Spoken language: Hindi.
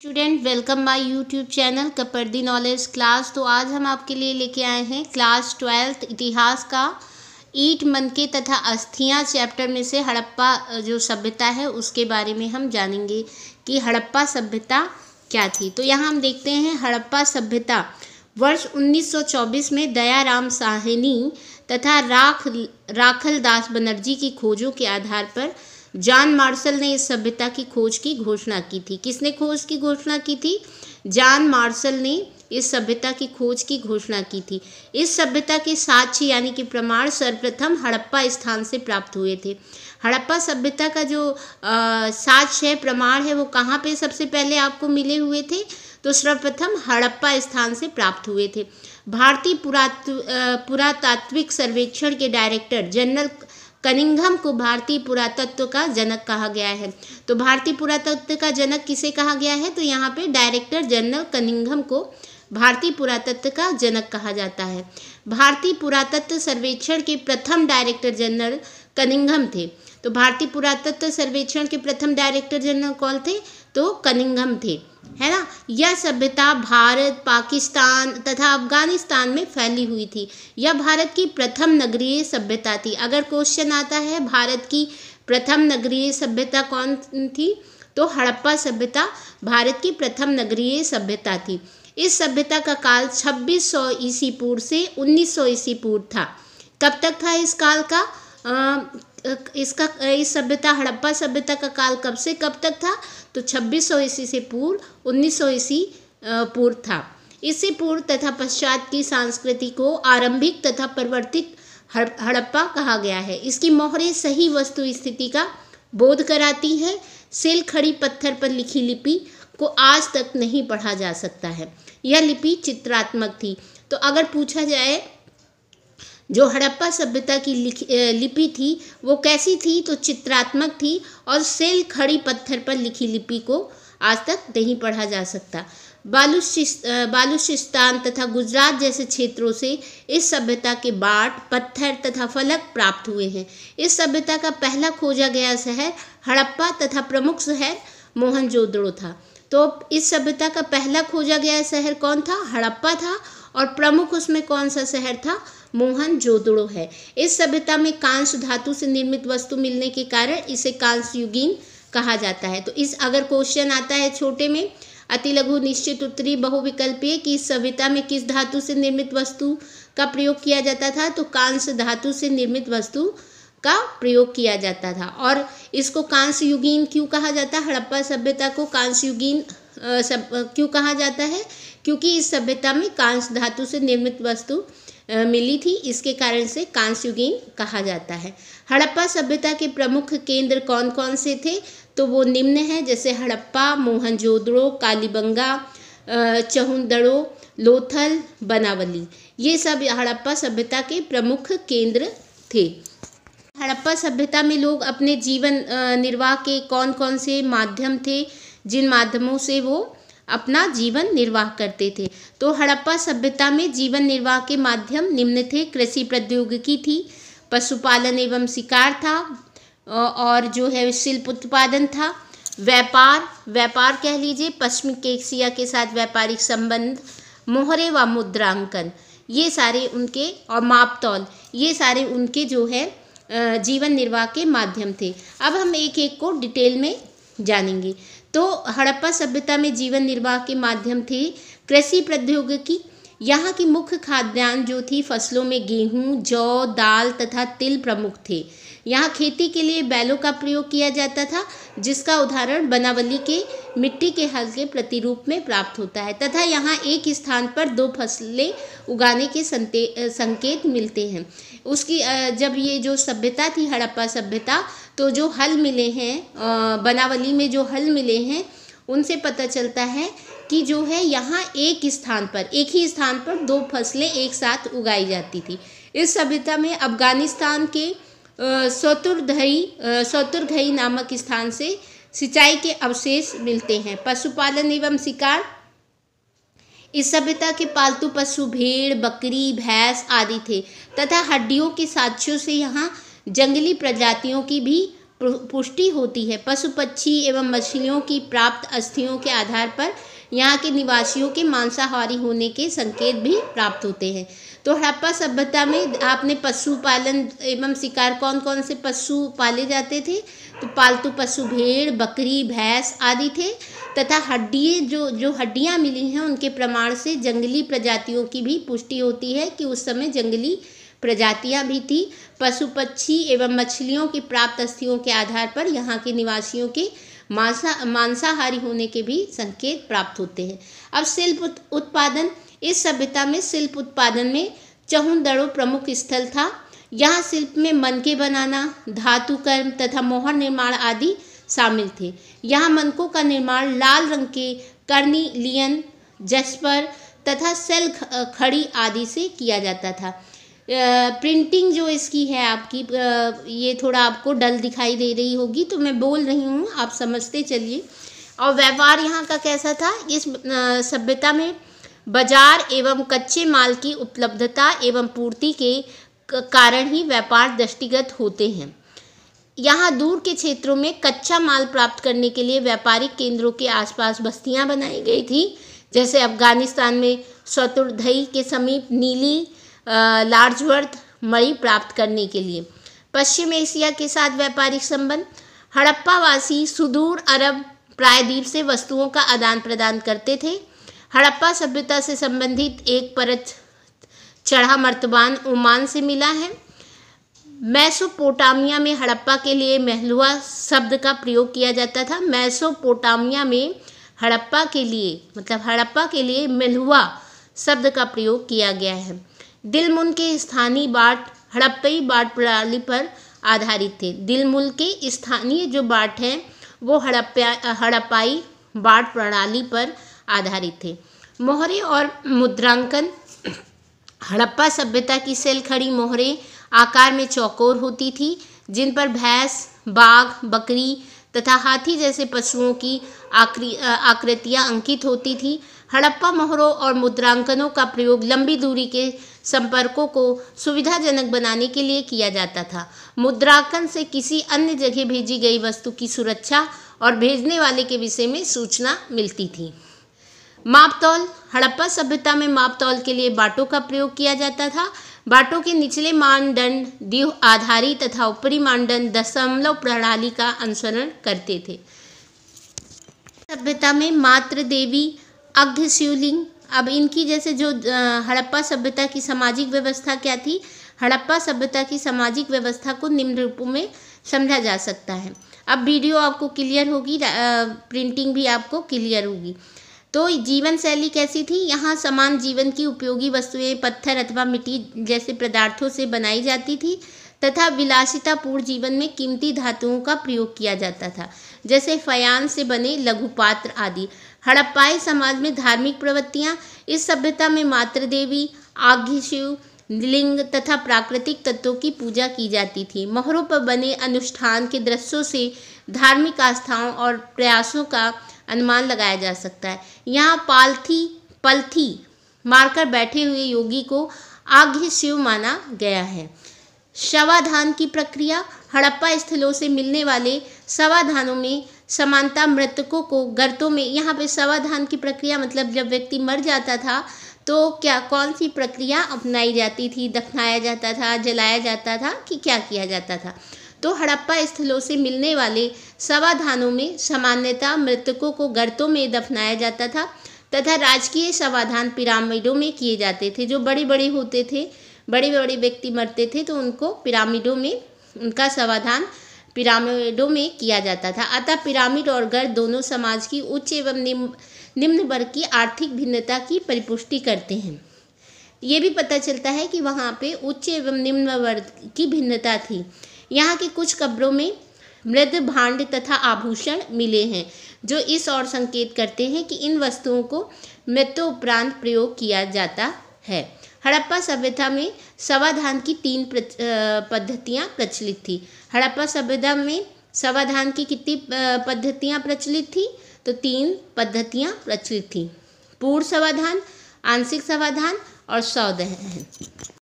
student welcome my YouTube channel Kapardi knowledge class तो आज हम आपके लिए लेके आए हैं क्लास ट्वेल्थ इतिहास का ईट मनके तथा अस्थियां चैप्टर में से हड़प्पा जो सभ्यता है उसके बारे में हम जानेंगे कि हड़प्पा सभ्यता क्या थी तो यहाँ हम देखते हैं हड़प्पा सभ्यता वर्ष 1924 में दयाराम साहनी तथा राख राखल दास बनर्जी की खोजों के आधार पर जॉन मार्शल ने इस सभ्यता की खोज की घोषणा की थी किसने खोज की घोषणा की थी जॉन मार्शल ने इस सभ्यता की खोज की घोषणा की थी इस सभ्यता के साक्षी यानी कि प्रमाण सर्वप्रथम हड़प्पा स्थान से प्राप्त हुए थे हड़प्पा सभ्यता का जो साक्ष है प्रमाण है वो कहाँ पे सबसे पहले आपको मिले हुए थे तो सर्वप्रथम हड़प्पा स्थान से प्राप्त हुए थे भारतीय पुरात पुरातात्विक सर्वेक्षण के डायरेक्टर जनरल कनिंघम को भारतीय पुरातत्व का जनक कहा गया है तो भारतीय पुरातत्व का जनक किसे कहा गया है तो यहाँ पे डायरेक्टर जनरल कनिंघम को भारतीय पुरातत्व का जनक कहा जाता है भारतीय पुरातत्व सर्वेक्षण के प्रथम डायरेक्टर जनरल कनिंघम थे तो भारतीय पुरातत्व सर्वेक्षण के प्रथम डायरेक्टर जनरल कौन थे तो कनिंघम थे है ना यह सभ्यता भारत पाकिस्तान तथा अफगानिस्तान में फैली हुई थी यह भारत की प्रथम नगरीय सभ्यता थी अगर क्वेश्चन आता है भारत की प्रथम नगरीय सभ्यता कौन थी तो हड़प्पा सभ्यता भारत की प्रथम नगरीय सभ्यता थी इस सभ्यता का काल 2600 ईसी पूर्व से 1900 ईसी पूर्व था कब तक था इस काल का आ, इसका इस सभ्यता हड़प्पा सभ्यता का काल कब से कब तक था तो छब्बीस सौ ईस्वी से पूर्व उन्नीस सौ ईस्वी पूर्व था इससे पूर्व तथा पश्चात की संस्कृति को आरंभिक तथा परिवर्तित हड़प्पा कहा गया है इसकी मोहरें सही वस्तु स्थिति का बोध कराती है सिल खड़ी पत्थर पर लिखी लिपि को आज तक नहीं पढ़ा जा सकता है यह लिपि चित्रात्मक थी तो अगर पूछा जाए जो हड़प्पा सभ्यता की लिपि थी वो कैसी थी तो चित्रात्मक थी और सेल खड़ी पत्थर पर लिखी लिपि को आज तक नहीं पढ़ा जा सकता बालुचिस्त बालुचिस्तान तथा गुजरात जैसे क्षेत्रों से इस सभ्यता के बाट पत्थर तथा फलक प्राप्त हुए हैं इस सभ्यता का पहला खोजा गया शहर हड़प्पा तथा प्रमुख शहर मोहनजोदड़ो था तो इस सभ्यता का पहला खोजा गया शहर कौन था हड़प्पा था और प्रमुख उसमें कौन सा शहर था मोहन जोदड़ो है इस सभ्यता में कांस धातु से निर्मित वस्तु मिलने के कारण इसे कांस युगीन कहा जाता है तो इस अगर क्वेश्चन आता है छोटे में अति लघु निश्चित उत्तरी बहुविकल्पीय की सभ्यता में किस धातु से निर्मित वस्तु का प्रयोग किया जाता था तो कांस धातु से निर्मित वस्तु का प्रयोग किया जाता था और इसको कांस युगीन क्यों कहा जाता है हड़प्पा सभ्यता को कांस युगीन सब क्यों कहा जाता है क्योंकि इस सभ्यता में कांस्य धातु से निर्मित वस्तु मिली थी इसके कारण से कांस्युगीन कहा जाता है हड़प्पा सभ्यता के प्रमुख केंद्र कौन कौन से थे तो वो निम्न है जैसे हड़प्पा मोहनजोदड़ो कालीबंगा चहुंदड़ो लोथल बनावली ये सब हड़प्पा सभ्यता के प्रमुख केंद्र थे हड़प्पा सभ्यता में लोग अपने जीवन निर्वाह के कौन कौन से माध्यम थे जिन माध्यमों से वो अपना जीवन निर्वाह करते थे तो हड़प्पा सभ्यता में जीवन निर्वाह के माध्यम निम्न थे कृषि प्रौद्योगिकी थी पशुपालन एवं शिकार था और जो है शिल्प उत्पादन था व्यापार व्यापार कह लीजिए पश्चिम एशिया के साथ व्यापारिक संबंध मोहरे व मुद्रांकन ये सारे उनके और मापतौल ये सारे उनके जो है जीवन निर्वाह के माध्यम थे अब हम एक एक को डिटेल में जानेंगे तो हड़प्पा सभ्यता में जीवन निर्वाह के माध्यम थे कृषि प्रौद्योगिकी यहाँ की मुख्य खाद्यान्न जो थी फसलों में गेहूँ जौ दाल तथा तिल प्रमुख थे यहाँ खेती के लिए बैलों का प्रयोग किया जाता था जिसका उदाहरण बनावली के मिट्टी के हल के प्रतिरूप में प्राप्त होता है तथा यहाँ एक स्थान पर दो फसलें उगाने के संकेत मिलते हैं उसकी जब ये जो सभ्यता थी हड़प्पा सभ्यता तो जो हल मिले हैं बनावली में जो हल मिले हैं उनसे पता चलता है कि जो है यहाँ एक स्थान पर एक ही स्थान पर दो फसलें एक साथ उगाई जाती थी इस सभ्यता में अफगानिस्तान के सौतुरघई सौतुरघई नामक स्थान से सिंचाई के अवशेष मिलते हैं पशुपालन एवं शिकार इस सभ्यता के पालतू पशु भेड़ बकरी भैंस आदि थे तथा हड्डियों के साक्ष्यों से यहाँ जंगली प्रजातियों की भी पुष्टि होती है पशु पक्षी एवं मछलियों की प्राप्त अस्थियों के आधार पर यहाँ के निवासियों के मांसाहारी होने के संकेत भी प्राप्त होते हैं तो हड़प्पा सभ्यता में आपने पशु पालन एवं शिकार कौन कौन से पशु पाले जाते थे तो पालतू पशु भेड़ बकरी भैंस आदि थे तथा हड्डी जो जो हड्डियाँ मिली हैं उनके प्रमाण से जंगली प्रजातियों की भी पुष्टि होती है कि उस समय जंगली प्रजातियाँ भी थी पशु पक्षी एवं मछलियों की प्राप्त अस्थियों के आधार पर यहाँ के निवासियों के मांसा मांसाहारी होने के भी संकेत प्राप्त होते हैं अब शिल्प उत्पादन इस सभ्यता में शिल्प उत्पादन में चहुंदड़ो प्रमुख स्थल था यहाँ शिल्प में मन के बनाना धातु कर्म तथा मोहर निर्माण आदि शामिल थे यहाँ मनकों का निर्माण लाल रंग के लियन जस्पर तथा सेल खड़ी आदि से किया जाता था प्रिंटिंग जो इसकी है आपकी ये थोड़ा आपको डल दिखाई दे रही होगी तो मैं बोल रही हूँ आप समझते चलिए और व्यवहार यहाँ का कैसा था इस सभ्यता में बाजार एवं कच्चे माल की उपलब्धता एवं पूर्ति के कारण ही व्यापार दृष्टिगत होते हैं यहाँ दूर के क्षेत्रों में कच्चा माल प्राप्त करने के लिए व्यापारिक केंद्रों के आसपास बस्तियाँ बनाई गई थी जैसे अफगानिस्तान में शतुर्धई के समीप नीली लार्जवर्थ मणि प्राप्त करने के लिए पश्चिम एशिया के साथ व्यापारिक संबंध हड़प्पावासी सुदूर अरब प्रायद्वीप से वस्तुओं का आदान प्रदान करते थे हड़प्पा सभ्यता से संबंधित एक परत चढ़ा मर्तबान ओमान से मिला है मैसोपोटामिया में हड़प्पा के लिए महलुआ शब्द का प्रयोग किया जाता था मैसोपोटामिया में हड़प्पा के लिए मतलब हड़प्पा के लिए महलुआ शब्द का प्रयोग किया गया है दिलमुल के स्थानीय बाट हड़प्पई बाट प्रणाली पर आधारित थे दिलमुल के स्थानीय जो बाट हैं वो हड़प्पा हड़प्पाई बाट प्रणाली पर आधारित थे मोहरे और मुद्रांकन हड़प्पा सभ्यता की सेल खड़ी मोहरे आकार में चौकोर होती थी जिन पर भैंस बाघ बकरी तथा हाथी जैसे पशुओं की आकृतियाँ अंकित होती थी हड़प्पा मोहरों और मुद्रांकनों का प्रयोग लंबी दूरी के संपर्कों को सुविधाजनक बनाने के लिए किया जाता था मुद्रांकन से किसी अन्य जगह भेजी गई वस्तु की सुरक्षा और भेजने वाले के विषय में सूचना मिलती थी मापतौल हड़प्पा सभ्यता में मापतौल के लिए बाटों का प्रयोग किया जाता था बाटों के निचले मानदंड दीह आधारी तथा ऊपरी मानदंड दशमलव प्रणाली का अनुसरण करते थे सभ्यता में मात्र देवी अग्ध शिवलिंग अब इनकी जैसे जो हड़प्पा सभ्यता की सामाजिक व्यवस्था क्या थी हड़प्पा सभ्यता की सामाजिक व्यवस्था को निम्न रूपों में समझा जा सकता है अब वीडियो आपको क्लियर होगी प्रिंटिंग भी आपको क्लियर होगी तो जीवन शैली कैसी थी यहाँ समान जीवन की उपयोगी वस्तुएं पत्थर अथवा मिट्टी जैसे पदार्थों से बनाई जाती थी तथा विलासितापूर्ण जीवन में कीमती धातुओं का प्रयोग किया जाता था जैसे फयान से बने लघु पात्र आदि हड़प्पाई समाज में धार्मिक प्रवृत्तियाँ इस सभ्यता में मातृदेवी देवी आग्नि शिव लिंग तथा प्राकृतिक तत्वों की पूजा की जाती थी मोहरों पर बने अनुष्ठान के दृश्यों से धार्मिक आस्थाओं और प्रयासों का अनुमान लगाया जा सकता है यहाँ पालथी पलथी मारकर बैठे हुए योगी को आघ्य शिव माना गया है शवाधान की प्रक्रिया हड़प्पा स्थलों से मिलने वाले शवाधानों में समानता मृतकों को गर्तों में यहाँ पे सवाधान की प्रक्रिया मतलब जब व्यक्ति मर जाता था तो क्या कौन सी प्रक्रिया अपनाई जाती थी दफनाया जाता था जलाया जाता था कि क्या किया जाता था तो हड़प्पा स्थलों से मिलने वाले सवाधानों में सामान्यता मृतकों को गर्तों में दफनाया जाता था तथा राजकीय समाधान पिरामिडों में किए जाते थे जो बड़े बड़े होते थे बड़े बड़े व्यक्ति मरते थे तो उनको पिरामिडों में उनका समाधान पिरामिडों में किया जाता था अतः पिरामिड और घर दोनों समाज की उच्च एवं निम्न निम्न वर्ग की आर्थिक भिन्नता की परिपुष्टि करते हैं ये भी पता चलता है कि वहाँ पे उच्च एवं निम्न वर्ग की भिन्नता थी यहाँ के कुछ कब्रों में मृद भांड तथा आभूषण मिले हैं जो इस और संकेत करते हैं कि इन वस्तुओं को मृत्युपरांत प्रयोग किया जाता है हड़प्पा सभ्यता में सवाधान की तीन पद्धतियाँ प्रचलित थी हड़प्पा सभ्यता में सवाधान की कितनी पद्धतियाँ प्रचलित थी तो तीन पद्धतियाँ प्रचलित थी पूर्ण समाधान आंशिक समाधान और सौदह